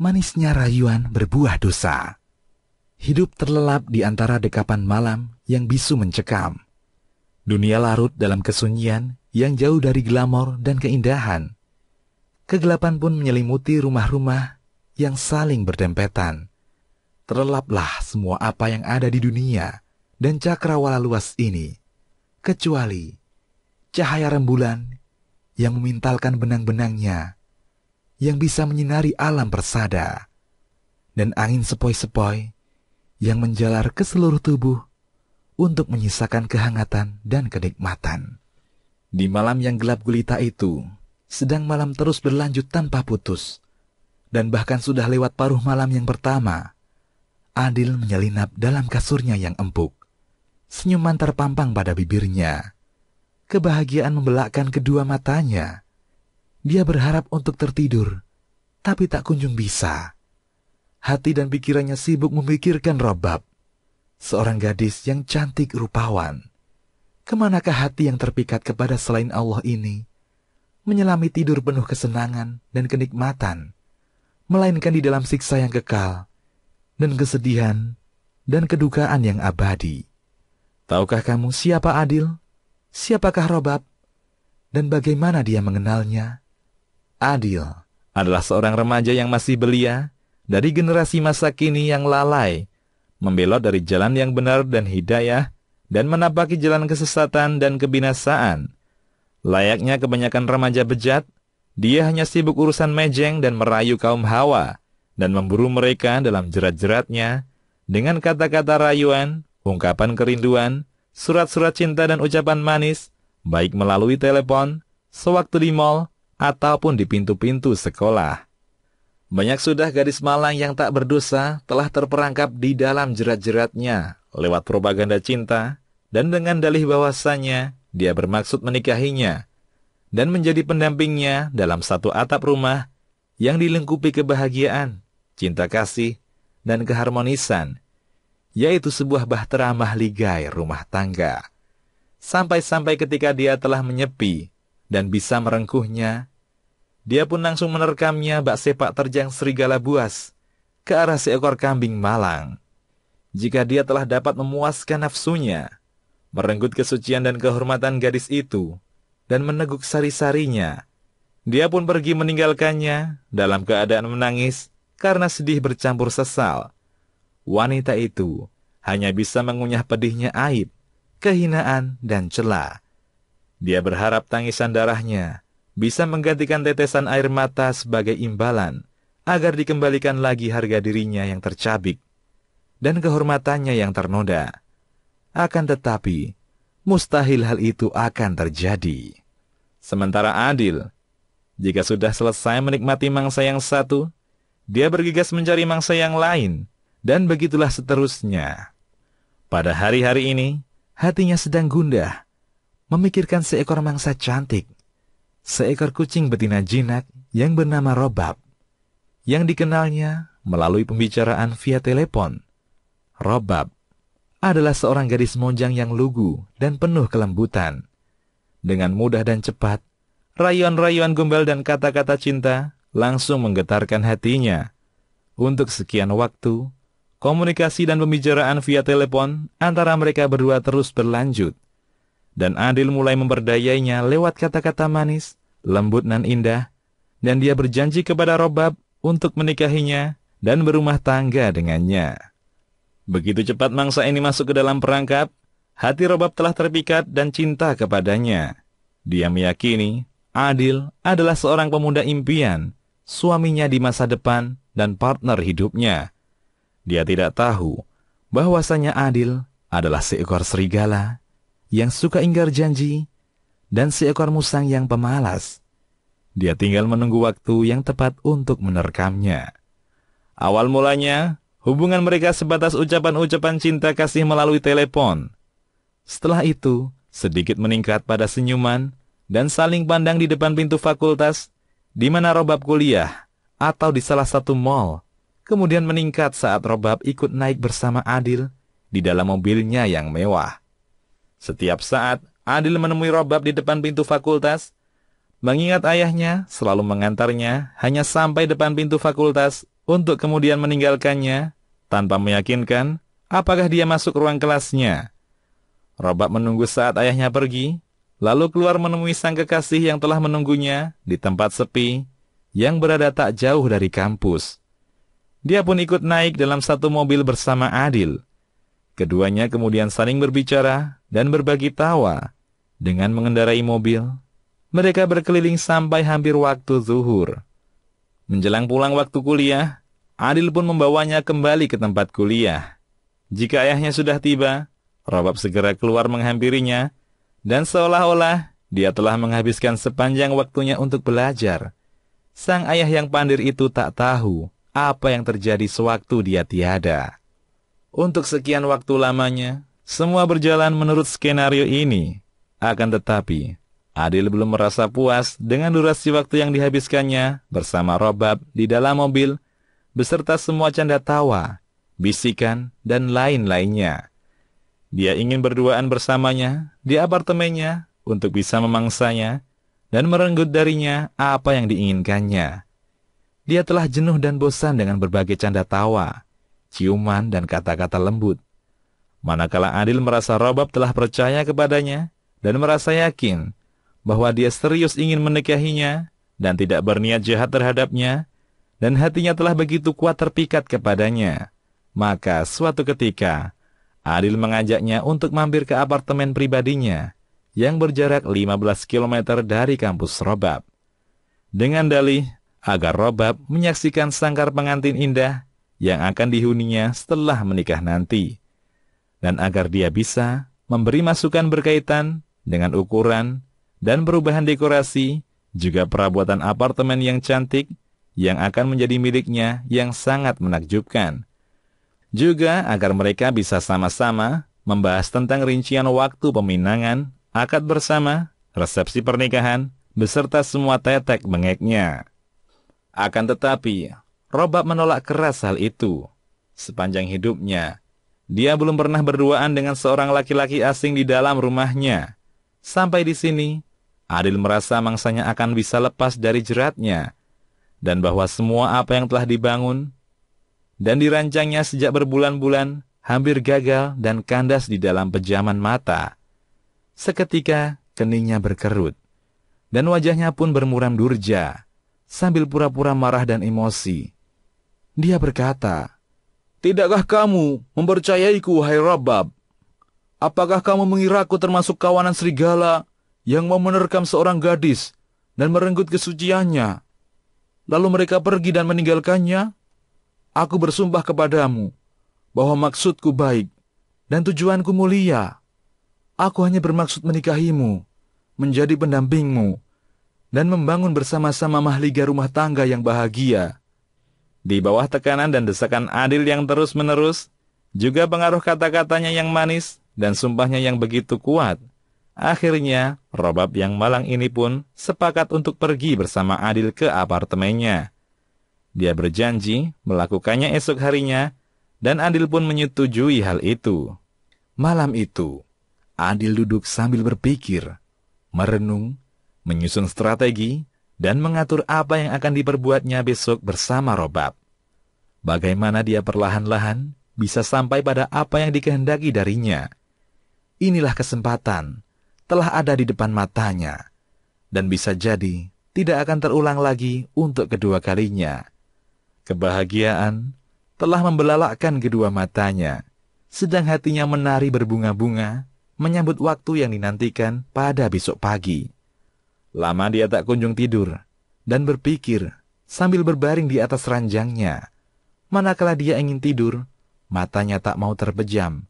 manisnya rayuan berbuah dosa. Hidup terlelap di antara dekapan malam yang bisu mencekam. Dunia larut dalam kesunyian yang jauh dari glamor dan keindahan. Kegelapan pun menyelimuti rumah-rumah yang saling berdempetan. Terlelaplah semua apa yang ada di dunia dan cakrawala luas ini, kecuali cahaya rembulan yang memintalkan benang-benangnya yang bisa menyinari alam persada, dan angin sepoi-sepoi yang menjalar ke seluruh tubuh untuk menyisakan kehangatan dan kenikmatan. Di malam yang gelap gulita itu, sedang malam terus berlanjut tanpa putus, dan bahkan sudah lewat paruh malam yang pertama, Adil menyelinap dalam kasurnya yang empuk. Senyuman terpampang pada bibirnya. Kebahagiaan membelakkan kedua matanya dia berharap untuk tertidur, tapi tak kunjung bisa. Hati dan pikirannya sibuk memikirkan Robab, seorang gadis yang cantik rupawan. Kemanakah hati yang terpikat kepada selain Allah ini? Menyelami tidur penuh kesenangan dan kenikmatan, melainkan di dalam siksa yang kekal, dan kesedihan, dan kedukaan yang abadi. Tahukah kamu siapa adil? Siapakah Robab? Dan bagaimana dia mengenalnya? Adil adalah seorang remaja yang masih belia dari generasi masa kini yang lalai, membelot dari jalan yang benar dan hidayah, dan menapaki jalan kesesatan dan kebinasaan. Layaknya kebanyakan remaja bejat, dia hanya sibuk urusan mejeng dan merayu kaum hawa, dan memburu mereka dalam jerat-jeratnya dengan kata-kata rayuan, ungkapan kerinduan, surat-surat cinta dan ucapan manis, baik melalui telepon, sewaktu di mal, ataupun di pintu-pintu sekolah. Banyak sudah gadis malang yang tak berdosa telah terperangkap di dalam jerat-jeratnya lewat propaganda cinta dan dengan dalih bahwasanya dia bermaksud menikahinya dan menjadi pendampingnya dalam satu atap rumah yang dilengkapi kebahagiaan, cinta kasih, dan keharmonisan, yaitu sebuah bahtera mahligai rumah tangga. Sampai-sampai ketika dia telah menyepi dan bisa merengkuhnya dia pun langsung menerkamnya bak sepak terjang serigala buas ke arah seekor kambing malang. Jika dia telah dapat memuaskan nafsunya, merenggut kesucian dan kehormatan gadis itu, dan meneguk sari-sarinya, dia pun pergi meninggalkannya dalam keadaan menangis karena sedih bercampur sesal. Wanita itu hanya bisa mengunyah pedihnya aib, kehinaan, dan celah. Dia berharap tangisan darahnya bisa menggantikan tetesan air mata sebagai imbalan agar dikembalikan lagi harga dirinya yang tercabik dan kehormatannya yang ternoda. Akan tetapi, mustahil hal itu akan terjadi. Sementara adil, jika sudah selesai menikmati mangsa yang satu, dia bergegas mencari mangsa yang lain, dan begitulah seterusnya. Pada hari-hari ini, hatinya sedang gundah, memikirkan seekor mangsa cantik seekor kucing betina jinak yang bernama Robab, yang dikenalnya melalui pembicaraan via telepon. Robab adalah seorang gadis monjang yang lugu dan penuh kelembutan. Dengan mudah dan cepat, rayuan-rayuan gombal dan kata-kata cinta langsung menggetarkan hatinya. Untuk sekian waktu, komunikasi dan pembicaraan via telepon antara mereka berdua terus berlanjut. Dan Adil mulai memperdayainya lewat kata-kata manis, lembut nan indah, dan dia berjanji kepada Robab untuk menikahinya dan berumah tangga dengannya. Begitu cepat mangsa ini masuk ke dalam perangkap, hati Robab telah terpikat dan cinta kepadanya. Dia meyakini Adil adalah seorang pemuda impian, suaminya di masa depan dan partner hidupnya. Dia tidak tahu bahwasanya Adil adalah seekor serigala yang suka ingkar janji, dan seekor musang yang pemalas. Dia tinggal menunggu waktu yang tepat untuk menerkamnya. Awal mulanya, hubungan mereka sebatas ucapan-ucapan cinta kasih melalui telepon. Setelah itu, sedikit meningkat pada senyuman dan saling pandang di depan pintu fakultas, di mana Robab kuliah atau di salah satu mall, kemudian meningkat saat Robab ikut naik bersama Adil di dalam mobilnya yang mewah. Setiap saat, Adil menemui Robab di depan pintu fakultas. Mengingat ayahnya selalu mengantarnya hanya sampai depan pintu fakultas untuk kemudian meninggalkannya tanpa meyakinkan apakah dia masuk ruang kelasnya. Robab menunggu saat ayahnya pergi, lalu keluar menemui sang kekasih yang telah menunggunya di tempat sepi yang berada tak jauh dari kampus. Dia pun ikut naik dalam satu mobil bersama Adil. Keduanya kemudian saling berbicara dan berbagi tawa dengan mengendarai mobil. Mereka berkeliling sampai hampir waktu zuhur. Menjelang pulang waktu kuliah, Adil pun membawanya kembali ke tempat kuliah. Jika ayahnya sudah tiba, Robab segera keluar menghampirinya, dan seolah-olah dia telah menghabiskan sepanjang waktunya untuk belajar. Sang ayah yang pandir itu tak tahu apa yang terjadi sewaktu dia tiada untuk sekian waktu lamanya. Semua berjalan menurut skenario ini. Akan tetapi, Adil belum merasa puas dengan durasi waktu yang dihabiskannya bersama Robab di dalam mobil, beserta semua canda tawa, bisikan, dan lain-lainnya. Dia ingin berduaan bersamanya di apartemennya untuk bisa memangsanya dan merenggut darinya apa yang diinginkannya. Dia telah jenuh dan bosan dengan berbagai canda tawa, ciuman, dan kata-kata lembut. Manakala Adil merasa Robab telah percaya kepadanya dan merasa yakin bahwa dia serius ingin menikahinya dan tidak berniat jahat terhadapnya, dan hatinya telah begitu kuat terpikat kepadanya, maka suatu ketika Adil mengajaknya untuk mampir ke apartemen pribadinya yang berjarak 15 km dari kampus Robab. Dengan dalih agar Robab menyaksikan sangkar pengantin indah yang akan dihuninya setelah menikah nanti, dan agar dia bisa memberi masukan berkaitan dengan ukuran dan perubahan dekorasi, juga perabotan apartemen yang cantik yang akan menjadi miliknya yang sangat menakjubkan. Juga agar mereka bisa sama-sama membahas tentang rincian waktu peminangan, akad bersama, resepsi pernikahan, beserta semua tetek mengeknya. Akan tetapi, Robab menolak keras hal itu. Sepanjang hidupnya, dia belum pernah berduaan dengan seorang laki-laki asing di dalam rumahnya. Sampai di sini, Adil merasa mangsanya akan bisa lepas dari jeratnya, dan bahwa semua apa yang telah dibangun dan dirancangnya sejak berbulan-bulan hampir gagal dan kandas di dalam pejaman mata. Seketika, keningnya berkerut, dan wajahnya pun bermuram durja, sambil pura-pura marah dan emosi. Dia berkata, Tidakkah kamu mempercayaiku, hai Rabab? Apakah kamu mengiraku termasuk kawanan serigala yang mau menerkam seorang gadis dan merenggut kesuciannya? Lalu mereka pergi dan meninggalkannya? Aku bersumpah kepadamu bahwa maksudku baik dan tujuanku mulia. Aku hanya bermaksud menikahimu, menjadi pendampingmu, dan membangun bersama-sama mahliga rumah tangga yang bahagia di bawah tekanan dan desakan adil yang terus-menerus, juga pengaruh kata-katanya yang manis dan sumpahnya yang begitu kuat. Akhirnya, Robab yang malang ini pun sepakat untuk pergi bersama Adil ke apartemennya. Dia berjanji melakukannya esok harinya, dan Adil pun menyetujui hal itu. Malam itu, Adil duduk sambil berpikir, merenung, menyusun strategi, dan mengatur apa yang akan diperbuatnya besok bersama Robab. Bagaimana dia perlahan-lahan bisa sampai pada apa yang dikehendaki darinya. Inilah kesempatan, telah ada di depan matanya, dan bisa jadi tidak akan terulang lagi untuk kedua kalinya. Kebahagiaan telah membelalakkan kedua matanya, sedang hatinya menari berbunga-bunga menyambut waktu yang dinantikan pada besok pagi. Lama dia tak kunjung tidur dan berpikir sambil berbaring di atas ranjangnya. Manakala dia ingin tidur, matanya tak mau terpejam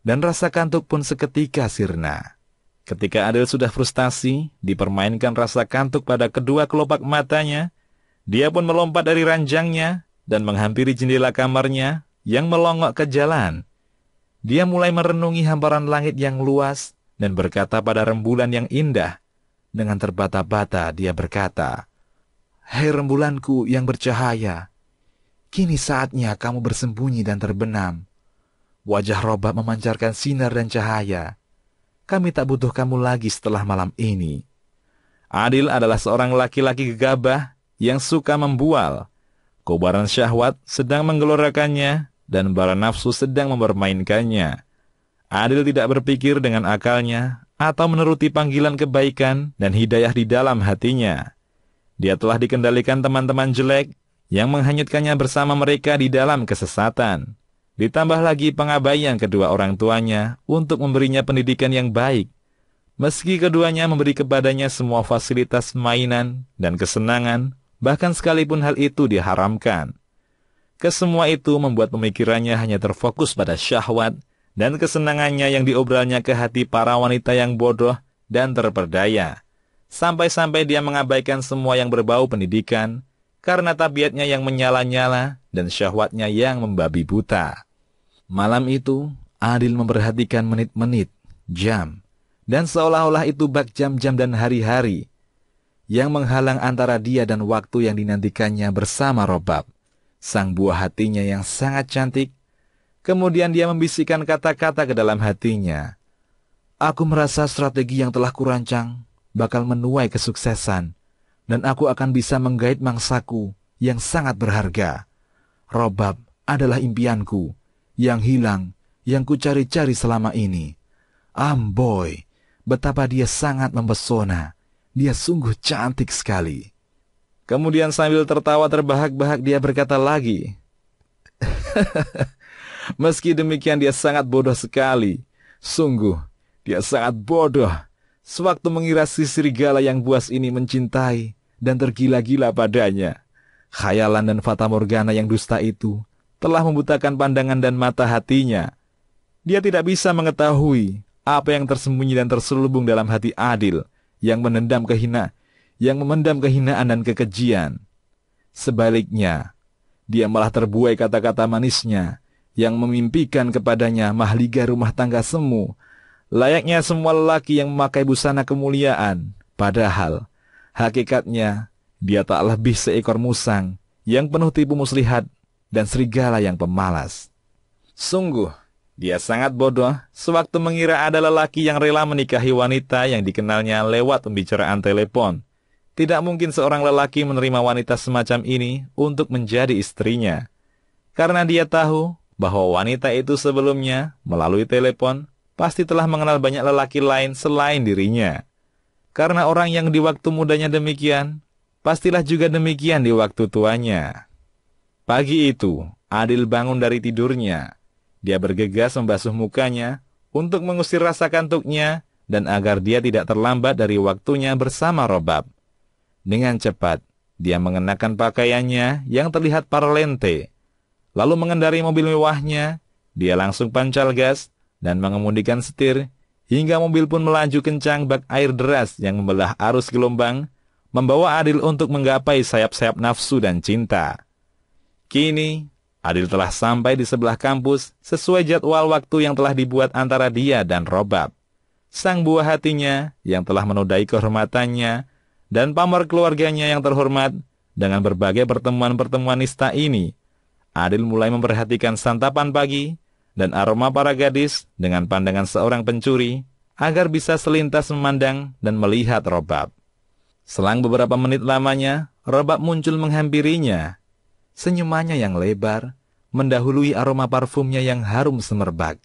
dan rasa kantuk pun seketika sirna. Ketika Adel sudah frustasi, dipermainkan rasa kantuk pada kedua kelopak matanya, dia pun melompat dari ranjangnya dan menghampiri jendela kamarnya yang melongok ke jalan. Dia mulai merenungi hamparan langit yang luas dan berkata pada rembulan yang indah, dengan terbata-bata dia berkata, Hei rembulanku yang bercahaya, kini saatnya kamu bersembunyi dan terbenam. Wajah robak memancarkan sinar dan cahaya. Kami tak butuh kamu lagi setelah malam ini. Adil adalah seorang laki-laki gegabah yang suka membual. Kobaran syahwat sedang menggelorakannya dan bara nafsu sedang mempermainkannya. Adil tidak berpikir dengan akalnya atau menuruti panggilan kebaikan dan hidayah di dalam hatinya. Dia telah dikendalikan teman-teman jelek yang menghanyutkannya bersama mereka di dalam kesesatan. Ditambah lagi pengabaian kedua orang tuanya untuk memberinya pendidikan yang baik. Meski keduanya memberi kepadanya semua fasilitas mainan dan kesenangan, bahkan sekalipun hal itu diharamkan. Kesemua itu membuat pemikirannya hanya terfokus pada syahwat dan kesenangannya yang diobralnya ke hati para wanita yang bodoh dan terperdaya. Sampai-sampai dia mengabaikan semua yang berbau pendidikan, karena tabiatnya yang menyala-nyala dan syahwatnya yang membabi buta. Malam itu, Adil memperhatikan menit-menit, jam, dan seolah-olah itu bak jam-jam dan hari-hari, yang menghalang antara dia dan waktu yang dinantikannya bersama Robab, sang buah hatinya yang sangat cantik Kemudian dia membisikkan kata-kata ke dalam hatinya. Aku merasa strategi yang telah kurancang bakal menuai kesuksesan, dan aku akan bisa menggait mangsaku yang sangat berharga. Robab adalah impianku, yang hilang, yang kucari-cari selama ini. Amboy, betapa dia sangat mempesona. Dia sungguh cantik sekali. Kemudian sambil tertawa terbahak-bahak dia berkata lagi, Meski demikian dia sangat bodoh sekali. Sungguh, dia sangat bodoh. Sewaktu mengira si serigala yang buas ini mencintai dan tergila-gila padanya. Khayalan dan fata morgana yang dusta itu telah membutakan pandangan dan mata hatinya. Dia tidak bisa mengetahui apa yang tersembunyi dan terselubung dalam hati Adil yang menendam kehina, yang memendam kehinaan dan kekejian. Sebaliknya, dia malah terbuai kata-kata manisnya yang memimpikan kepadanya mahligai rumah tangga semu, layaknya semua lelaki yang memakai busana kemuliaan, padahal hakikatnya dia tak lebih seekor musang yang penuh tipu muslihat dan serigala yang pemalas. Sungguh, dia sangat bodoh sewaktu mengira ada lelaki yang rela menikahi wanita yang dikenalnya lewat pembicaraan telepon. Tidak mungkin seorang lelaki menerima wanita semacam ini untuk menjadi istrinya. Karena dia tahu bahwa wanita itu sebelumnya, melalui telepon, pasti telah mengenal banyak lelaki lain selain dirinya. Karena orang yang di waktu mudanya demikian, pastilah juga demikian di waktu tuanya. Pagi itu, Adil bangun dari tidurnya. Dia bergegas membasuh mukanya untuk mengusir rasa kantuknya dan agar dia tidak terlambat dari waktunya bersama Robab. Dengan cepat, dia mengenakan pakaiannya yang terlihat parlente, lalu mengendarai mobil mewahnya, dia langsung pancal gas dan mengemudikan setir hingga mobil pun melaju kencang bak air deras yang membelah arus gelombang, membawa Adil untuk menggapai sayap-sayap nafsu dan cinta. Kini, Adil telah sampai di sebelah kampus sesuai jadwal waktu yang telah dibuat antara dia dan Robab. Sang buah hatinya yang telah menodai kehormatannya dan pamor keluarganya yang terhormat dengan berbagai pertemuan-pertemuan nista ini Adil mulai memperhatikan santapan pagi dan aroma para gadis dengan pandangan seorang pencuri agar bisa selintas memandang dan melihat Robab. Selang beberapa menit lamanya, Robab muncul menghampirinya. Senyumannya yang lebar mendahului aroma parfumnya yang harum semerbak.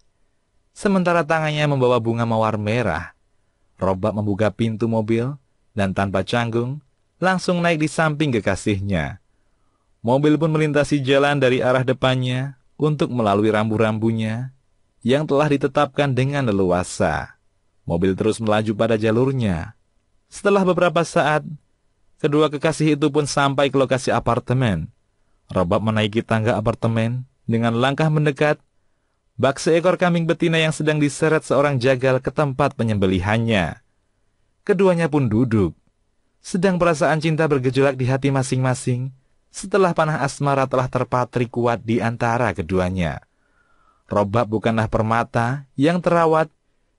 Sementara tangannya membawa bunga mawar merah, Robab membuka pintu mobil dan tanpa canggung langsung naik di samping kekasihnya Mobil pun melintasi jalan dari arah depannya untuk melalui rambu-rambunya yang telah ditetapkan dengan leluasa. Mobil terus melaju pada jalurnya. Setelah beberapa saat, kedua kekasih itu pun sampai ke lokasi apartemen. Robak menaiki tangga apartemen dengan langkah mendekat. Bak seekor kambing betina yang sedang diseret seorang jagal ke tempat penyembelihannya. Keduanya pun duduk. Sedang perasaan cinta bergejolak di hati masing-masing setelah panah asmara telah terpatri kuat di antara keduanya. Robab bukanlah permata yang terawat,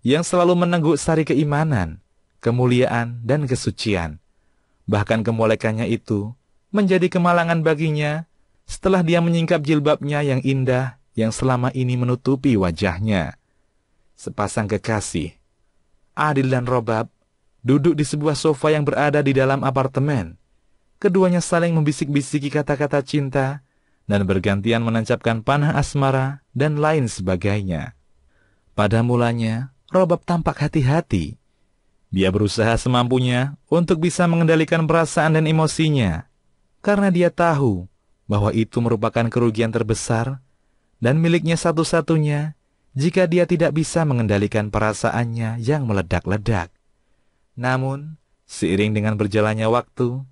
yang selalu meneguk sari keimanan, kemuliaan, dan kesucian. Bahkan kemolekannya itu menjadi kemalangan baginya setelah dia menyingkap jilbabnya yang indah yang selama ini menutupi wajahnya. Sepasang kekasih, Adil dan Robab, duduk di sebuah sofa yang berada di dalam apartemen keduanya saling membisik-bisiki kata-kata cinta dan bergantian menancapkan panah asmara dan lain sebagainya. Pada mulanya, Robab tampak hati-hati. Dia berusaha semampunya untuk bisa mengendalikan perasaan dan emosinya, karena dia tahu bahwa itu merupakan kerugian terbesar dan miliknya satu-satunya jika dia tidak bisa mengendalikan perasaannya yang meledak-ledak. Namun, seiring dengan berjalannya waktu,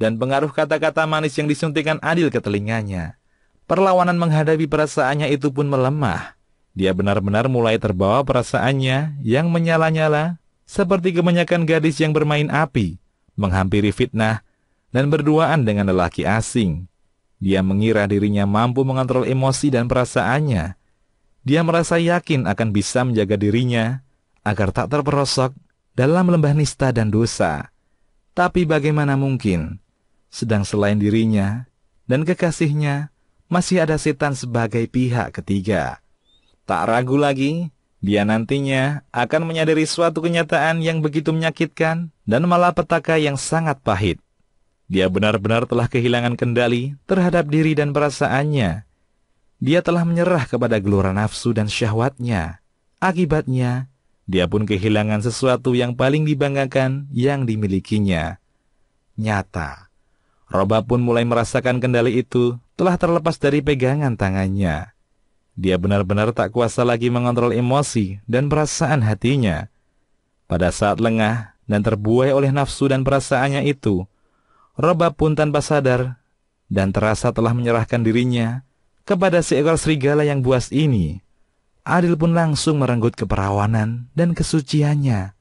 dan pengaruh kata-kata manis yang disuntikan Adil ke telinganya. Perlawanan menghadapi perasaannya itu pun melemah. Dia benar-benar mulai terbawa perasaannya yang menyala-nyala seperti kebanyakan gadis yang bermain api, menghampiri fitnah, dan berduaan dengan lelaki asing. Dia mengira dirinya mampu mengontrol emosi dan perasaannya. Dia merasa yakin akan bisa menjaga dirinya agar tak terperosok dalam lembah nista dan dosa. Tapi bagaimana mungkin? sedang selain dirinya dan kekasihnya masih ada setan sebagai pihak ketiga. Tak ragu lagi, dia nantinya akan menyadari suatu kenyataan yang begitu menyakitkan dan malah petaka yang sangat pahit. Dia benar-benar telah kehilangan kendali terhadap diri dan perasaannya. Dia telah menyerah kepada gelora nafsu dan syahwatnya. Akibatnya, dia pun kehilangan sesuatu yang paling dibanggakan yang dimilikinya. Nyata, Roba pun mulai merasakan kendali itu telah terlepas dari pegangan tangannya. Dia benar-benar tak kuasa lagi mengontrol emosi dan perasaan hatinya. Pada saat lengah dan terbuai oleh nafsu dan perasaannya itu, Roba pun tanpa sadar dan terasa telah menyerahkan dirinya kepada seekor serigala yang buas ini. Adil pun langsung merenggut keperawanan dan kesuciannya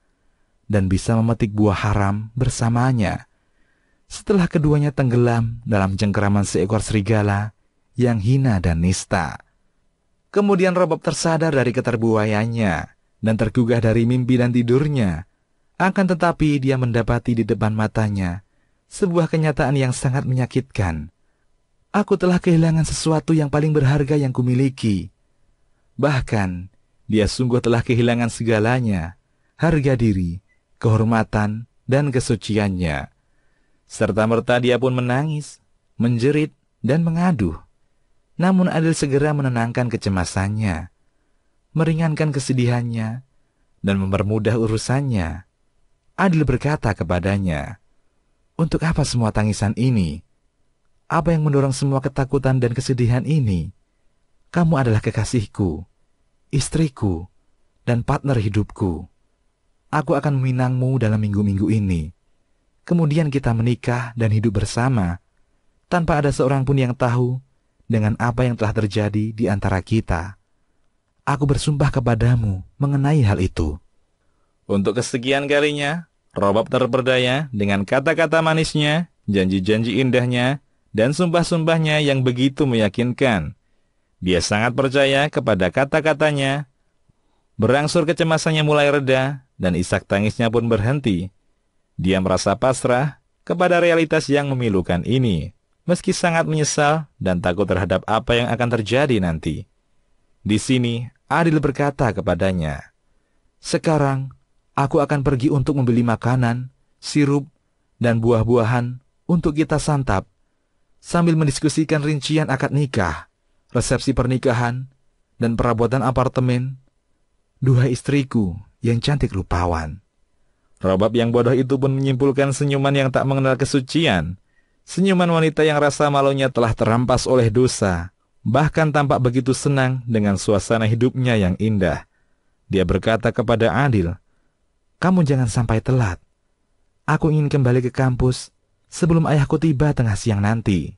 dan bisa memetik buah haram bersamanya setelah keduanya tenggelam dalam cengkeraman seekor serigala yang hina dan nista. Kemudian Robob tersadar dari keterbuayanya dan tergugah dari mimpi dan tidurnya. Akan tetapi dia mendapati di depan matanya sebuah kenyataan yang sangat menyakitkan. Aku telah kehilangan sesuatu yang paling berharga yang kumiliki. Bahkan, dia sungguh telah kehilangan segalanya, harga diri, kehormatan, dan kesuciannya. Serta-merta dia pun menangis, menjerit, dan mengaduh. Namun Adil segera menenangkan kecemasannya, meringankan kesedihannya, dan mempermudah urusannya. Adil berkata kepadanya, Untuk apa semua tangisan ini? Apa yang mendorong semua ketakutan dan kesedihan ini? Kamu adalah kekasihku, istriku, dan partner hidupku. Aku akan meminangmu dalam minggu-minggu ini.' kemudian kita menikah dan hidup bersama, tanpa ada seorang pun yang tahu dengan apa yang telah terjadi di antara kita. Aku bersumpah kepadamu mengenai hal itu. Untuk kesekian kalinya, Robab terperdaya dengan kata-kata manisnya, janji-janji indahnya, dan sumpah-sumpahnya yang begitu meyakinkan. Dia sangat percaya kepada kata-katanya. Berangsur kecemasannya mulai reda, dan isak tangisnya pun berhenti dia merasa pasrah kepada realitas yang memilukan ini, meski sangat menyesal dan takut terhadap apa yang akan terjadi nanti. Di sini, Adil berkata kepadanya, Sekarang, aku akan pergi untuk membeli makanan, sirup, dan buah-buahan untuk kita santap, sambil mendiskusikan rincian akad nikah, resepsi pernikahan, dan perabotan apartemen. Dua istriku yang cantik rupawan, Robab yang bodoh itu pun menyimpulkan senyuman yang tak mengenal kesucian. Senyuman wanita yang rasa malunya telah terampas oleh dosa, bahkan tampak begitu senang dengan suasana hidupnya yang indah. Dia berkata kepada Adil, "Kamu jangan sampai telat. Aku ingin kembali ke kampus sebelum ayahku tiba tengah siang nanti."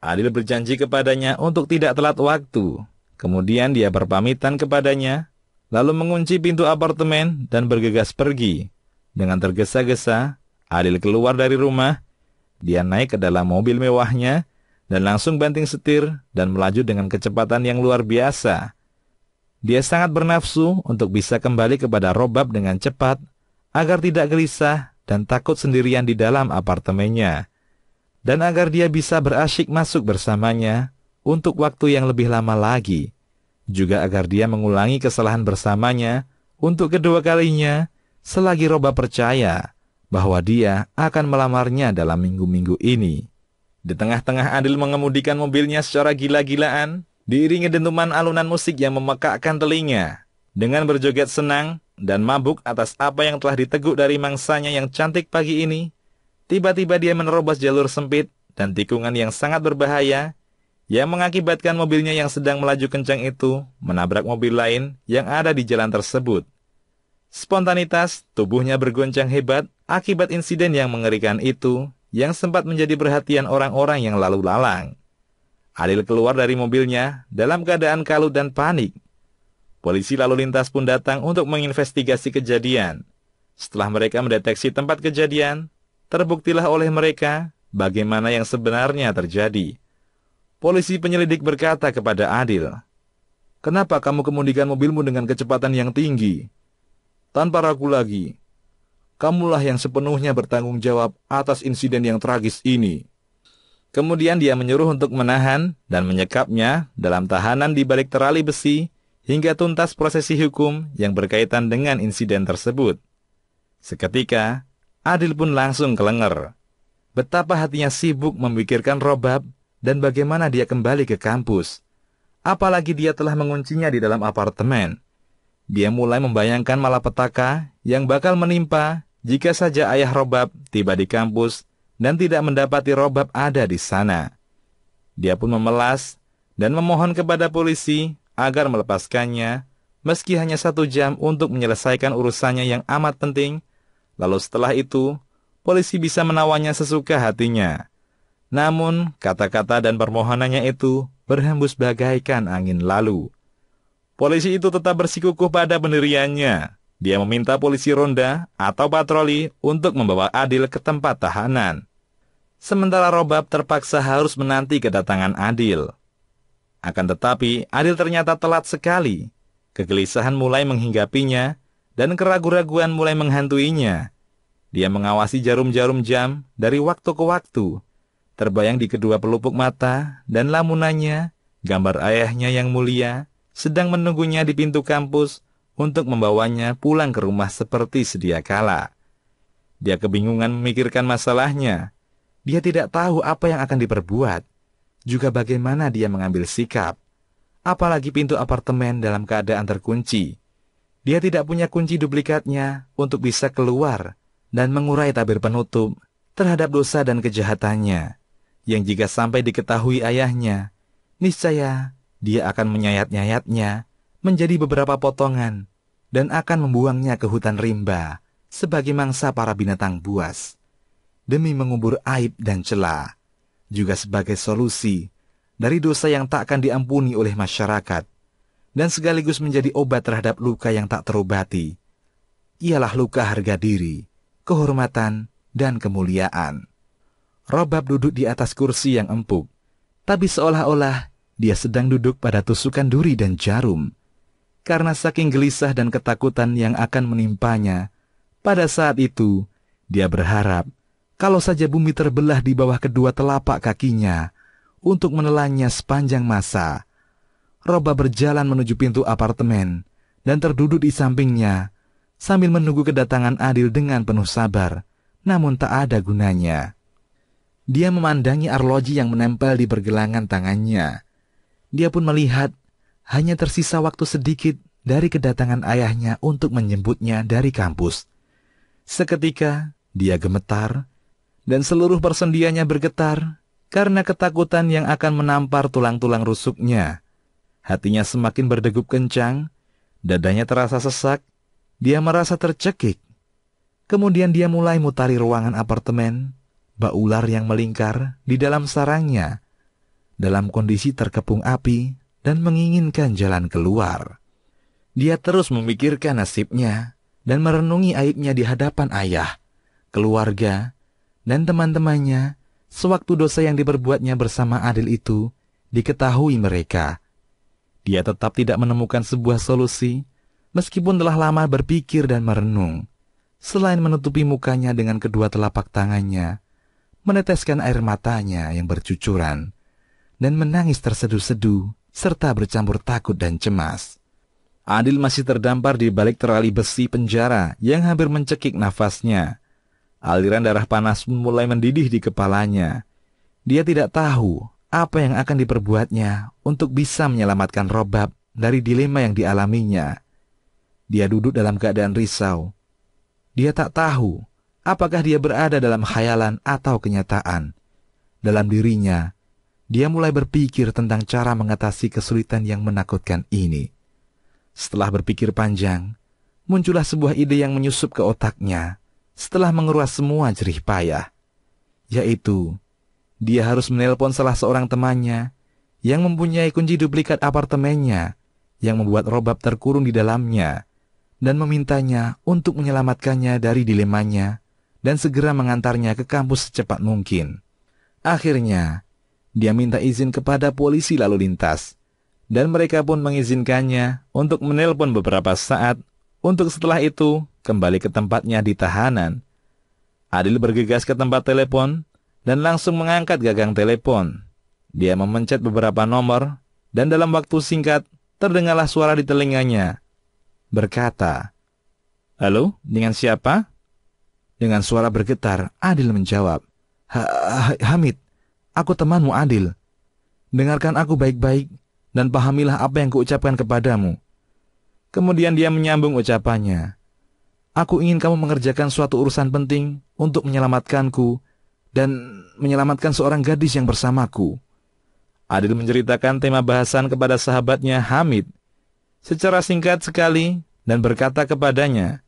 Adil berjanji kepadanya untuk tidak telat waktu. Kemudian dia berpamitan kepadanya, lalu mengunci pintu apartemen dan bergegas pergi. Dengan tergesa-gesa, Adil keluar dari rumah. Dia naik ke dalam mobil mewahnya dan langsung banting setir dan melaju dengan kecepatan yang luar biasa. Dia sangat bernafsu untuk bisa kembali kepada Robab dengan cepat agar tidak gelisah dan takut sendirian di dalam apartemennya. Dan agar dia bisa berasyik masuk bersamanya untuk waktu yang lebih lama lagi. Juga agar dia mengulangi kesalahan bersamanya untuk kedua kalinya selagi Roba percaya bahwa dia akan melamarnya dalam minggu-minggu ini. Di tengah-tengah Adil mengemudikan mobilnya secara gila-gilaan, diiringi dentuman alunan musik yang memekakkan telinga. Dengan berjoget senang dan mabuk atas apa yang telah diteguk dari mangsanya yang cantik pagi ini, tiba-tiba dia menerobos jalur sempit dan tikungan yang sangat berbahaya yang mengakibatkan mobilnya yang sedang melaju kencang itu menabrak mobil lain yang ada di jalan tersebut. Spontanitas tubuhnya bergoncang hebat akibat insiden yang mengerikan itu yang sempat menjadi perhatian orang-orang yang lalu lalang. Adil keluar dari mobilnya dalam keadaan kalut dan panik. Polisi lalu lintas pun datang untuk menginvestigasi kejadian. Setelah mereka mendeteksi tempat kejadian, terbuktilah oleh mereka bagaimana yang sebenarnya terjadi. Polisi penyelidik berkata kepada Adil, "Kenapa kamu kemudikan mobilmu dengan kecepatan yang tinggi? tanpa ragu lagi, kamulah yang sepenuhnya bertanggung jawab atas insiden yang tragis ini. Kemudian dia menyuruh untuk menahan dan menyekapnya dalam tahanan di balik terali besi hingga tuntas prosesi hukum yang berkaitan dengan insiden tersebut. Seketika, Adil pun langsung kelenger. Betapa hatinya sibuk memikirkan Robab dan bagaimana dia kembali ke kampus. Apalagi dia telah menguncinya di dalam apartemen. Dia mulai membayangkan malapetaka yang bakal menimpa jika saja ayah Robab tiba di kampus dan tidak mendapati Robab ada di sana. Dia pun memelas dan memohon kepada polisi agar melepaskannya meski hanya satu jam untuk menyelesaikan urusannya yang amat penting. Lalu setelah itu, polisi bisa menawannya sesuka hatinya. Namun, kata-kata dan permohonannya itu berhembus bagaikan angin lalu. Polisi itu tetap bersikukuh pada pendiriannya. Dia meminta polisi ronda atau patroli untuk membawa Adil ke tempat tahanan. Sementara Robab terpaksa harus menanti kedatangan Adil. Akan tetapi, Adil ternyata telat sekali. Kegelisahan mulai menghinggapinya, dan keraguan-raguan mulai menghantuinya. Dia mengawasi jarum-jarum jam dari waktu ke waktu. Terbayang di kedua pelupuk mata dan lamunannya, gambar ayahnya yang mulia, sedang menunggunya di pintu kampus untuk membawanya pulang ke rumah seperti sedia kala. Dia kebingungan memikirkan masalahnya. Dia tidak tahu apa yang akan diperbuat, juga bagaimana dia mengambil sikap. Apalagi pintu apartemen dalam keadaan terkunci. Dia tidak punya kunci duplikatnya untuk bisa keluar dan mengurai tabir penutup terhadap dosa dan kejahatannya, yang jika sampai diketahui ayahnya, niscaya dia akan menyayat-nyayatnya menjadi beberapa potongan dan akan membuangnya ke hutan rimba sebagai mangsa para binatang buas demi mengubur aib dan celah, juga sebagai solusi dari dosa yang tak akan diampuni oleh masyarakat dan sekaligus menjadi obat terhadap luka yang tak terobati. Ialah luka harga diri, kehormatan, dan kemuliaan. Robab duduk di atas kursi yang empuk, tapi seolah-olah dia sedang duduk pada tusukan duri dan jarum. Karena saking gelisah dan ketakutan yang akan menimpanya, pada saat itu dia berharap kalau saja bumi terbelah di bawah kedua telapak kakinya untuk menelannya sepanjang masa. Roba berjalan menuju pintu apartemen dan terduduk di sampingnya sambil menunggu kedatangan Adil dengan penuh sabar, namun tak ada gunanya. Dia memandangi arloji yang menempel di pergelangan tangannya. Dia pun melihat hanya tersisa waktu sedikit dari kedatangan ayahnya untuk menjemputnya dari kampus. Seketika dia gemetar dan seluruh persendiannya bergetar karena ketakutan yang akan menampar tulang-tulang rusuknya. Hatinya semakin berdegup kencang, dadanya terasa sesak, dia merasa tercekik. Kemudian dia mulai mutari ruangan apartemen, bak ular yang melingkar di dalam sarangnya dalam kondisi terkepung api dan menginginkan jalan keluar. Dia terus memikirkan nasibnya dan merenungi aibnya di hadapan ayah, keluarga, dan teman-temannya sewaktu dosa yang diperbuatnya bersama Adil itu diketahui mereka. Dia tetap tidak menemukan sebuah solusi meskipun telah lama berpikir dan merenung. Selain menutupi mukanya dengan kedua telapak tangannya, meneteskan air matanya yang bercucuran dan menangis tersedu-sedu, serta bercampur takut dan cemas. Adil masih terdampar di balik terali besi penjara yang hampir mencekik nafasnya. Aliran darah panas pun mulai mendidih di kepalanya. Dia tidak tahu apa yang akan diperbuatnya untuk bisa menyelamatkan Robab dari dilema yang dialaminya. Dia duduk dalam keadaan risau. Dia tak tahu apakah dia berada dalam khayalan atau kenyataan. Dalam dirinya dia mulai berpikir tentang cara mengatasi kesulitan yang menakutkan ini. Setelah berpikir panjang, muncullah sebuah ide yang menyusup ke otaknya setelah mengeruas semua jerih payah. Yaitu, dia harus menelpon salah seorang temannya yang mempunyai kunci duplikat apartemennya yang membuat Robab terkurung di dalamnya dan memintanya untuk menyelamatkannya dari dilemanya dan segera mengantarnya ke kampus secepat mungkin. Akhirnya, dia minta izin kepada polisi lalu lintas, dan mereka pun mengizinkannya untuk menelpon beberapa saat untuk setelah itu kembali ke tempatnya di tahanan. Adil bergegas ke tempat telepon dan langsung mengangkat gagang telepon. Dia memencet beberapa nomor dan dalam waktu singkat terdengarlah suara di telinganya berkata, "Halo, dengan siapa?" Dengan suara bergetar, Adil menjawab, Hamid. Aku temanmu adil. Dengarkan aku baik-baik dan pahamilah apa yang kuucapkan kepadamu. Kemudian dia menyambung ucapannya. Aku ingin kamu mengerjakan suatu urusan penting untuk menyelamatkanku dan menyelamatkan seorang gadis yang bersamaku. Adil menceritakan tema bahasan kepada sahabatnya Hamid secara singkat sekali dan berkata kepadanya,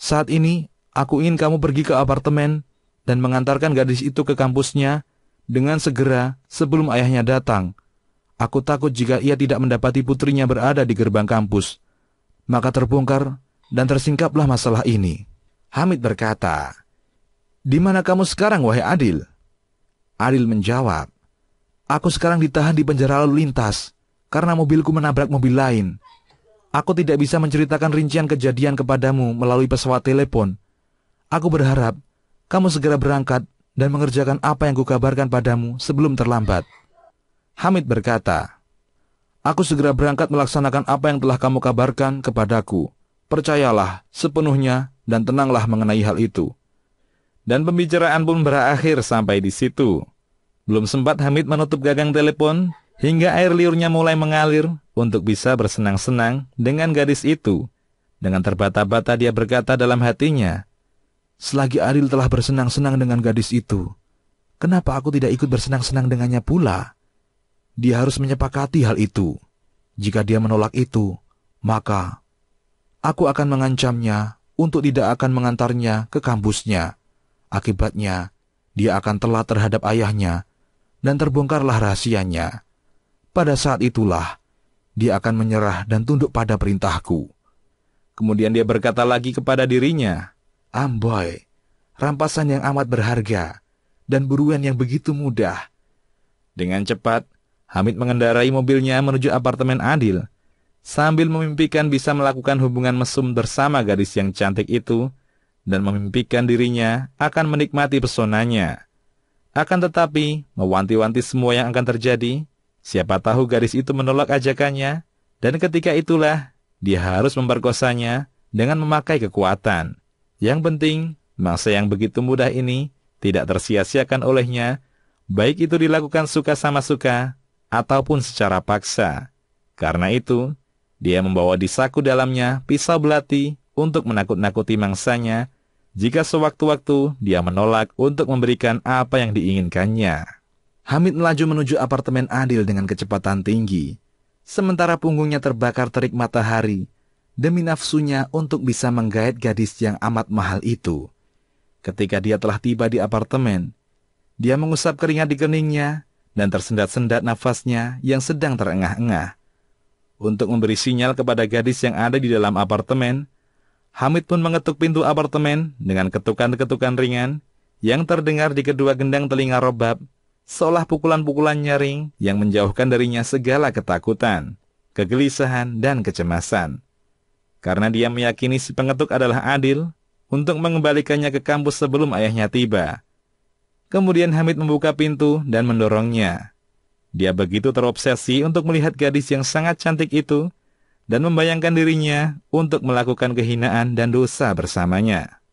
"Saat ini aku ingin kamu pergi ke apartemen dan mengantarkan gadis itu ke kampusnya dengan segera sebelum ayahnya datang. Aku takut jika ia tidak mendapati putrinya berada di gerbang kampus. Maka terbongkar dan tersingkaplah masalah ini. Hamid berkata, Di mana kamu sekarang, wahai Adil? Adil menjawab, Aku sekarang ditahan di penjara lalu lintas karena mobilku menabrak mobil lain. Aku tidak bisa menceritakan rincian kejadian kepadamu melalui pesawat telepon. Aku berharap kamu segera berangkat dan mengerjakan apa yang kukabarkan padamu sebelum terlambat. Hamid berkata, Aku segera berangkat melaksanakan apa yang telah kamu kabarkan kepadaku. Percayalah sepenuhnya dan tenanglah mengenai hal itu. Dan pembicaraan pun berakhir sampai di situ. Belum sempat Hamid menutup gagang telepon, hingga air liurnya mulai mengalir untuk bisa bersenang-senang dengan gadis itu. Dengan terbata-bata dia berkata dalam hatinya, Selagi Aril telah bersenang-senang dengan gadis itu, kenapa aku tidak ikut bersenang-senang dengannya pula? Dia harus menyepakati hal itu. Jika dia menolak itu, maka aku akan mengancamnya untuk tidak akan mengantarnya ke kampusnya. Akibatnya, dia akan telat terhadap ayahnya dan terbongkarlah rahasianya. Pada saat itulah, dia akan menyerah dan tunduk pada perintahku. Kemudian dia berkata lagi kepada dirinya, Amboy, rampasan yang amat berharga, dan buruan yang begitu mudah. Dengan cepat, Hamid mengendarai mobilnya menuju apartemen Adil. Sambil memimpikan bisa melakukan hubungan mesum bersama gadis yang cantik itu, dan memimpikan dirinya akan menikmati pesonanya. Akan tetapi, mewanti-wanti semua yang akan terjadi, siapa tahu gadis itu menolak ajakannya, dan ketika itulah, dia harus memperkosanya dengan memakai kekuatan. Yang penting, masa yang begitu mudah ini tidak tersia-siakan olehnya, baik itu dilakukan suka sama suka ataupun secara paksa. Karena itu, dia membawa di saku dalamnya pisau belati untuk menakut-nakuti mangsanya jika sewaktu-waktu dia menolak untuk memberikan apa yang diinginkannya. Hamid melaju menuju apartemen Adil dengan kecepatan tinggi. Sementara punggungnya terbakar terik matahari demi nafsunya untuk bisa menggait gadis yang amat mahal itu. Ketika dia telah tiba di apartemen, dia mengusap keringat di keningnya dan tersendat-sendat nafasnya yang sedang terengah-engah. Untuk memberi sinyal kepada gadis yang ada di dalam apartemen, Hamid pun mengetuk pintu apartemen dengan ketukan-ketukan ringan yang terdengar di kedua gendang telinga Robab, seolah pukulan-pukulan nyaring yang menjauhkan darinya segala ketakutan, kegelisahan, dan kecemasan karena dia meyakini si pengetuk adalah adil untuk mengembalikannya ke kampus sebelum ayahnya tiba. Kemudian Hamid membuka pintu dan mendorongnya. Dia begitu terobsesi untuk melihat gadis yang sangat cantik itu dan membayangkan dirinya untuk melakukan kehinaan dan dosa bersamanya.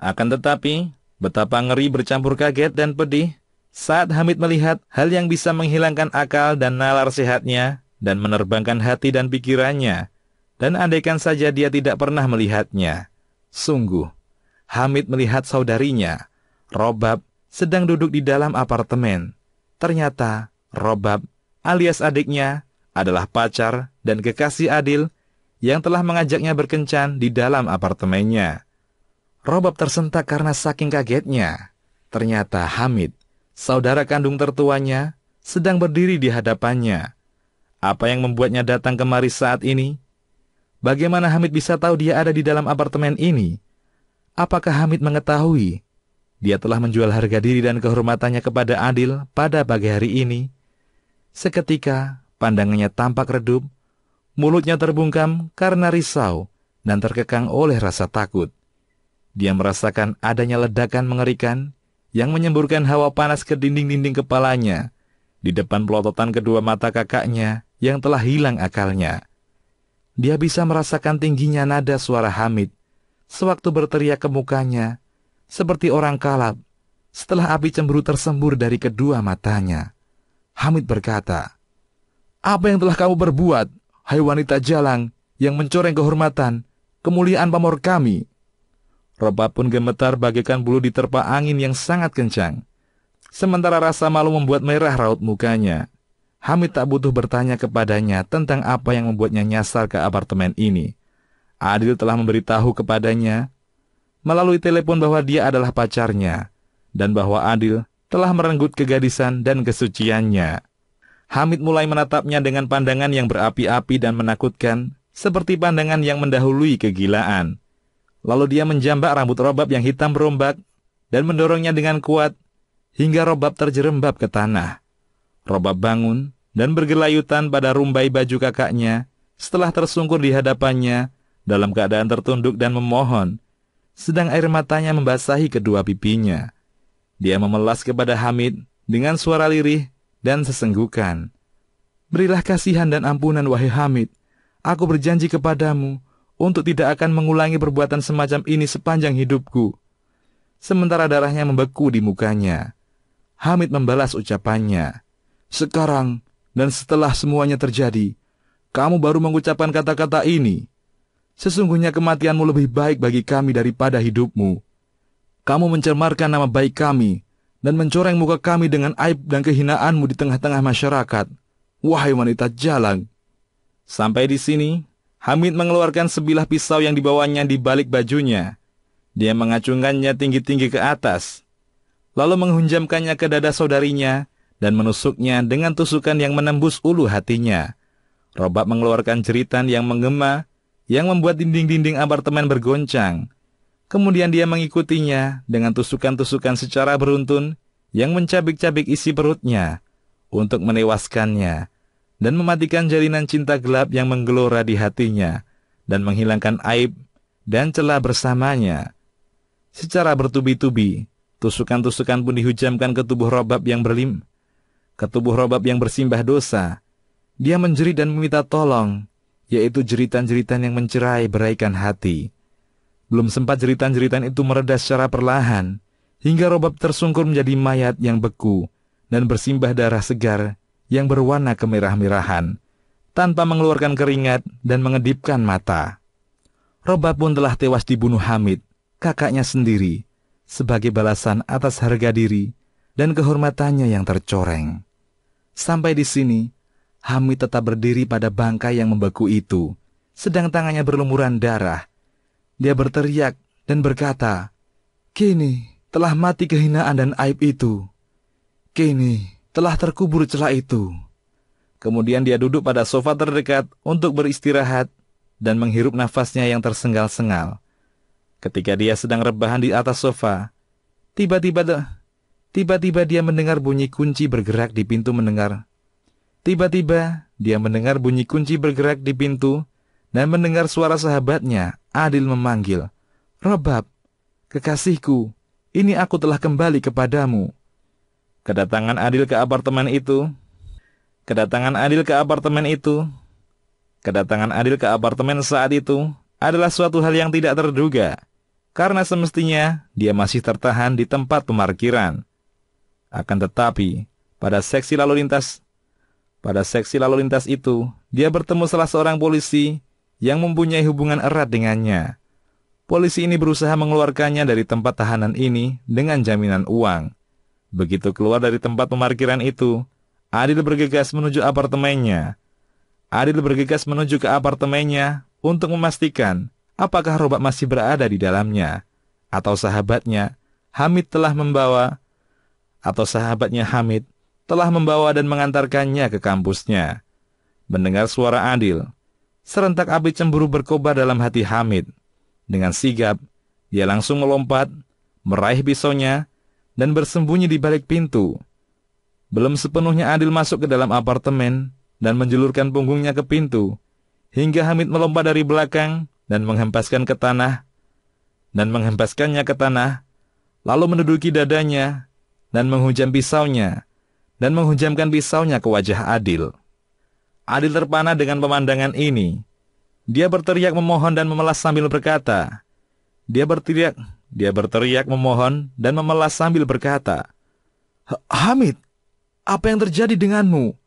Akan tetapi, betapa ngeri bercampur kaget dan pedih saat Hamid melihat hal yang bisa menghilangkan akal dan nalar sehatnya dan menerbangkan hati dan pikirannya dan andaikan saja dia tidak pernah melihatnya. Sungguh, Hamid melihat saudarinya, Robab, sedang duduk di dalam apartemen. Ternyata, Robab, alias adiknya, adalah pacar dan kekasih Adil yang telah mengajaknya berkencan di dalam apartemennya. Robab tersentak karena saking kagetnya. Ternyata Hamid, saudara kandung tertuanya, sedang berdiri di hadapannya. Apa yang membuatnya datang kemari saat ini Bagaimana Hamid bisa tahu dia ada di dalam apartemen ini? Apakah Hamid mengetahui dia telah menjual harga diri dan kehormatannya kepada Adil pada pagi hari ini? Seketika, pandangannya tampak redup, mulutnya terbungkam karena risau dan terkekang oleh rasa takut. Dia merasakan adanya ledakan mengerikan yang menyemburkan hawa panas ke dinding-dinding kepalanya, di depan pelototan kedua mata kakaknya yang telah hilang akalnya. Dia bisa merasakan tingginya nada suara Hamid sewaktu berteriak ke mukanya seperti orang kalap setelah api cemburu tersembur dari kedua matanya. Hamid berkata, Apa yang telah kamu berbuat, hai wanita jalang, yang mencoreng kehormatan, kemuliaan pamor kami? Roba pun gemetar bagaikan bulu diterpa angin yang sangat kencang. Sementara rasa malu membuat merah raut mukanya. Hamid tak butuh bertanya kepadanya tentang apa yang membuatnya nyasar ke apartemen ini. Adil telah memberitahu kepadanya melalui telepon bahwa dia adalah pacarnya dan bahwa Adil telah merenggut kegadisan dan kesuciannya. Hamid mulai menatapnya dengan pandangan yang berapi-api dan menakutkan, seperti pandangan yang mendahului kegilaan. Lalu dia menjambak rambut Robab yang hitam berombak dan mendorongnya dengan kuat hingga Robab terjerembab ke tanah. Robab bangun dan bergelayutan pada rumbai baju kakaknya setelah tersungkur di hadapannya dalam keadaan tertunduk dan memohon, sedang air matanya membasahi kedua pipinya. Dia memelas kepada Hamid dengan suara lirih dan sesenggukan. Berilah kasihan dan ampunan wahai Hamid. Aku berjanji kepadamu untuk tidak akan mengulangi perbuatan semacam ini sepanjang hidupku. Sementara darahnya membeku di mukanya. Hamid membalas ucapannya. Sekarang dan setelah semuanya terjadi, kamu baru mengucapkan kata-kata ini. Sesungguhnya kematianmu lebih baik bagi kami daripada hidupmu. Kamu mencemarkan nama baik kami dan mencoreng muka kami dengan aib dan kehinaanmu di tengah-tengah masyarakat. Wahai wanita jalan. Sampai di sini, Hamid mengeluarkan sebilah pisau yang dibawanya di balik bajunya. Dia mengacungkannya tinggi-tinggi ke atas, lalu menghunjamkannya ke dada saudarinya dan menusuknya dengan tusukan yang menembus ulu hatinya. Robab mengeluarkan jeritan yang menggema, yang membuat dinding-dinding apartemen bergoncang. Kemudian dia mengikutinya dengan tusukan-tusukan secara beruntun yang mencabik-cabik isi perutnya untuk menewaskannya dan mematikan jalinan cinta gelap yang menggelora di hatinya dan menghilangkan aib dan celah bersamanya. Secara bertubi-tubi, tusukan-tusukan pun dihujamkan ke tubuh robab yang berlimpah ke tubuh Robab yang bersimbah dosa. Dia menjerit dan meminta tolong, yaitu jeritan-jeritan yang mencerai beraikan hati. Belum sempat jeritan-jeritan itu meredah secara perlahan, hingga Robab tersungkur menjadi mayat yang beku dan bersimbah darah segar yang berwarna kemerah-merahan, tanpa mengeluarkan keringat dan mengedipkan mata. Robab pun telah tewas dibunuh Hamid, kakaknya sendiri, sebagai balasan atas harga diri dan kehormatannya yang tercoreng. Sampai di sini, Hamid tetap berdiri pada bangkai yang membeku itu, sedang tangannya berlumuran darah. Dia berteriak dan berkata, Kini telah mati kehinaan dan aib itu. Kini telah terkubur celah itu. Kemudian dia duduk pada sofa terdekat untuk beristirahat dan menghirup nafasnya yang tersengal-sengal. Ketika dia sedang rebahan di atas sofa, tiba-tiba Tiba-tiba dia mendengar bunyi kunci bergerak di pintu mendengar. Tiba-tiba dia mendengar bunyi kunci bergerak di pintu dan mendengar suara sahabatnya, Adil memanggil, Robab, kekasihku, ini aku telah kembali kepadamu. Kedatangan Adil ke apartemen itu, kedatangan Adil ke apartemen itu, kedatangan Adil ke apartemen saat itu adalah suatu hal yang tidak terduga, karena semestinya dia masih tertahan di tempat pemarkiran. Akan tetapi, pada seksi lalu lintas, pada seksi lalu lintas itu, dia bertemu salah seorang polisi yang mempunyai hubungan erat dengannya. Polisi ini berusaha mengeluarkannya dari tempat tahanan ini dengan jaminan uang. Begitu keluar dari tempat pemarkiran itu, Adil bergegas menuju apartemennya. Adil bergegas menuju ke apartemennya untuk memastikan apakah Robak masih berada di dalamnya atau sahabatnya Hamid telah membawa atau sahabatnya Hamid telah membawa dan mengantarkannya ke kampusnya. Mendengar suara Adil, serentak api cemburu berkobar dalam hati Hamid. Dengan sigap, dia langsung melompat, meraih pisaunya, dan bersembunyi di balik pintu. Belum sepenuhnya Adil masuk ke dalam apartemen dan menjulurkan punggungnya ke pintu, hingga Hamid melompat dari belakang dan menghempaskan ke tanah, dan menghempaskannya ke tanah, lalu menduduki dadanya dan menghujam pisaunya, dan menghujamkan pisaunya ke wajah Adil. Adil terpana dengan pemandangan ini. Dia berteriak memohon dan memelas sambil berkata, Dia berteriak, dia berteriak memohon dan memelas sambil berkata, Hamid, apa yang terjadi denganmu?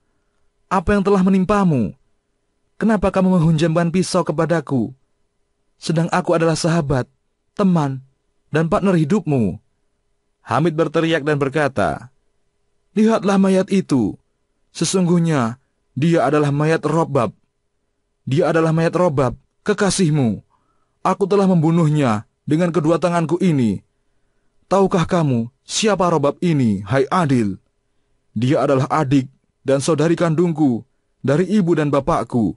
Apa yang telah menimpamu? Kenapa kamu menghunjamkan pisau kepadaku? Sedang aku adalah sahabat, teman, dan partner hidupmu. Hamid berteriak dan berkata, Lihatlah mayat itu. Sesungguhnya, dia adalah mayat Robab. Dia adalah mayat Robab, kekasihmu. Aku telah membunuhnya dengan kedua tanganku ini. Tahukah kamu siapa Robab ini, hai Adil? Dia adalah adik dan saudari kandungku dari ibu dan bapakku.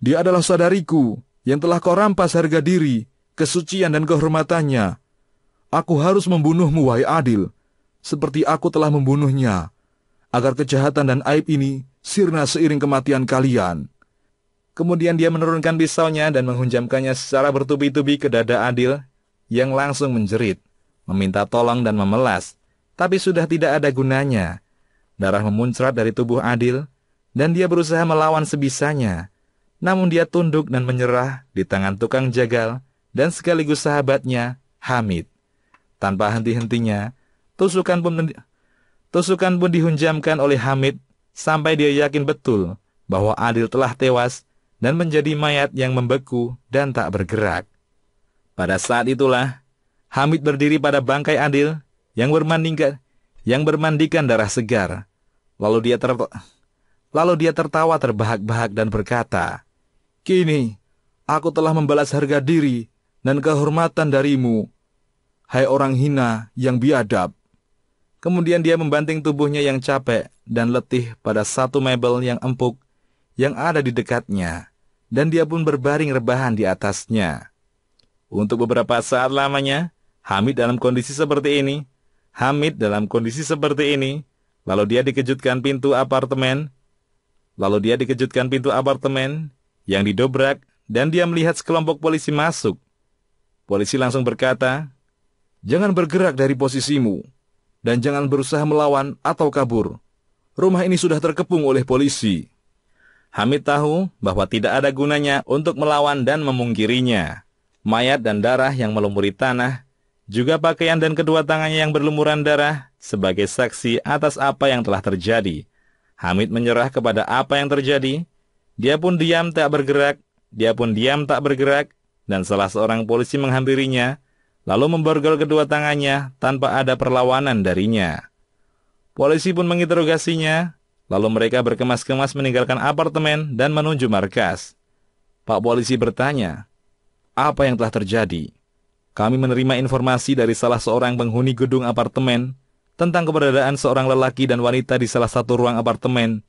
Dia adalah saudariku yang telah kau rampas harga diri, kesucian dan kehormatannya, Aku harus membunuhmu, wahai adil, seperti aku telah membunuhnya, agar kejahatan dan aib ini sirna seiring kematian kalian. Kemudian dia menurunkan pisaunya dan menghunjamkannya secara bertubi-tubi ke dada adil, yang langsung menjerit, meminta tolong dan memelas, tapi sudah tidak ada gunanya. Darah memuncrat dari tubuh adil, dan dia berusaha melawan sebisanya. Namun dia tunduk dan menyerah di tangan tukang jagal dan sekaligus sahabatnya, Hamid tanpa henti-hentinya. Tusukan pun tusukan pun dihunjamkan oleh Hamid sampai dia yakin betul bahwa Adil telah tewas dan menjadi mayat yang membeku dan tak bergerak. Pada saat itulah Hamid berdiri pada bangkai Adil yang bermandikan yang bermandikan darah segar. Lalu dia ter lalu dia tertawa terbahak-bahak dan berkata, "Kini aku telah membalas harga diri dan kehormatan darimu Hai orang hina yang biadab. Kemudian dia membanting tubuhnya yang capek dan letih pada satu mebel yang empuk yang ada di dekatnya, dan dia pun berbaring rebahan di atasnya. Untuk beberapa saat lamanya, Hamid dalam kondisi seperti ini. Hamid dalam kondisi seperti ini. Lalu dia dikejutkan pintu apartemen. Lalu dia dikejutkan pintu apartemen yang didobrak dan dia melihat sekelompok polisi masuk. Polisi langsung berkata, Jangan bergerak dari posisimu, dan jangan berusaha melawan atau kabur. Rumah ini sudah terkepung oleh polisi. Hamid tahu bahwa tidak ada gunanya untuk melawan dan memungkirinya. Mayat dan darah yang melumuri tanah, juga pakaian dan kedua tangannya yang berlumuran darah sebagai saksi atas apa yang telah terjadi. Hamid menyerah kepada apa yang terjadi. Dia pun diam tak bergerak, dia pun diam tak bergerak, dan salah seorang polisi menghampirinya lalu memborgol kedua tangannya tanpa ada perlawanan darinya. Polisi pun menginterogasinya, lalu mereka berkemas-kemas meninggalkan apartemen dan menuju markas. Pak polisi bertanya, "Apa yang telah terjadi?" Kami menerima informasi dari salah seorang penghuni gedung apartemen tentang keberadaan seorang lelaki dan wanita di salah satu ruang apartemen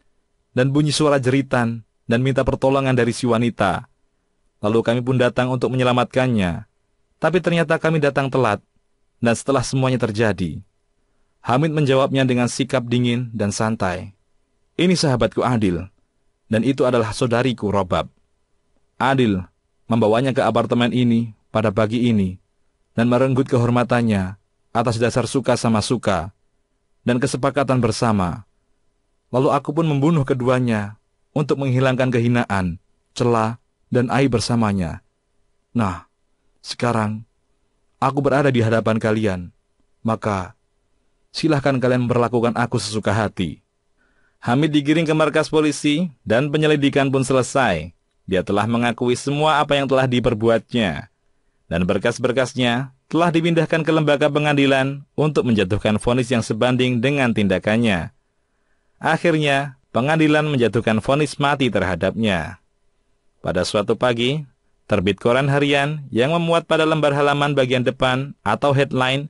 dan bunyi suara jeritan dan minta pertolongan dari si wanita. Lalu kami pun datang untuk menyelamatkannya. Tapi ternyata kami datang telat, dan setelah semuanya terjadi, Hamid menjawabnya dengan sikap dingin dan santai. Ini sahabatku Adil, dan itu adalah saudariku Robab. Adil membawanya ke apartemen ini pada pagi ini, dan merenggut kehormatannya atas dasar suka sama suka, dan kesepakatan bersama. Lalu aku pun membunuh keduanya untuk menghilangkan kehinaan, celah, dan air bersamanya. Nah, sekarang, aku berada di hadapan kalian, maka silahkan kalian memperlakukan aku sesuka hati. Hamid digiring ke markas polisi dan penyelidikan pun selesai. Dia telah mengakui semua apa yang telah diperbuatnya. Dan berkas-berkasnya telah dipindahkan ke lembaga pengadilan untuk menjatuhkan vonis yang sebanding dengan tindakannya. Akhirnya, pengadilan menjatuhkan vonis mati terhadapnya. Pada suatu pagi, terbit koran harian yang memuat pada lembar halaman bagian depan atau headline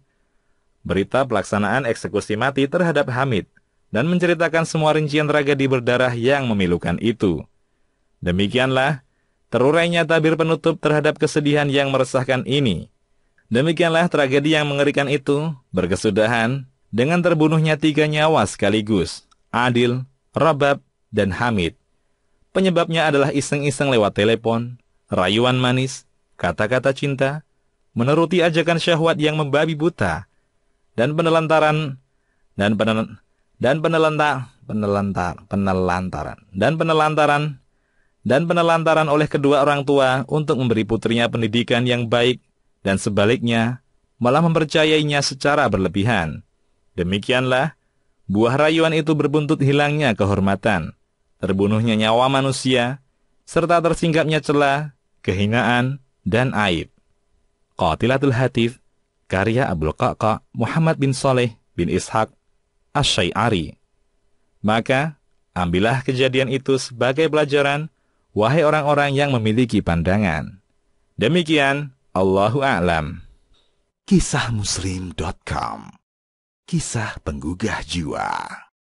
berita pelaksanaan eksekusi mati terhadap Hamid dan menceritakan semua rincian tragedi berdarah yang memilukan itu. Demikianlah terurainya tabir penutup terhadap kesedihan yang meresahkan ini. Demikianlah tragedi yang mengerikan itu berkesudahan dengan terbunuhnya tiga nyawa sekaligus, Adil, Rabab, dan Hamid. Penyebabnya adalah iseng-iseng lewat telepon rayuan manis, kata-kata cinta, menuruti ajakan syahwat yang membabi buta, dan penelantaran dan penel, dan penelantar penelantar penelantaran dan penelantaran dan penelantaran oleh kedua orang tua untuk memberi putrinya pendidikan yang baik dan sebaliknya malah mempercayainya secara berlebihan. Demikianlah buah rayuan itu berbuntut hilangnya kehormatan, terbunuhnya nyawa manusia, serta tersingkapnya celah kehinaan, dan aib. Qatilatul Hatif, karya Abdul Qaqa Muhammad bin Saleh bin Ishaq Asy'ari. Maka, ambillah kejadian itu sebagai pelajaran, wahai orang-orang yang memiliki pandangan. Demikian, Allahu A'lam. Kisah Muslim.com Kisah Penggugah Jiwa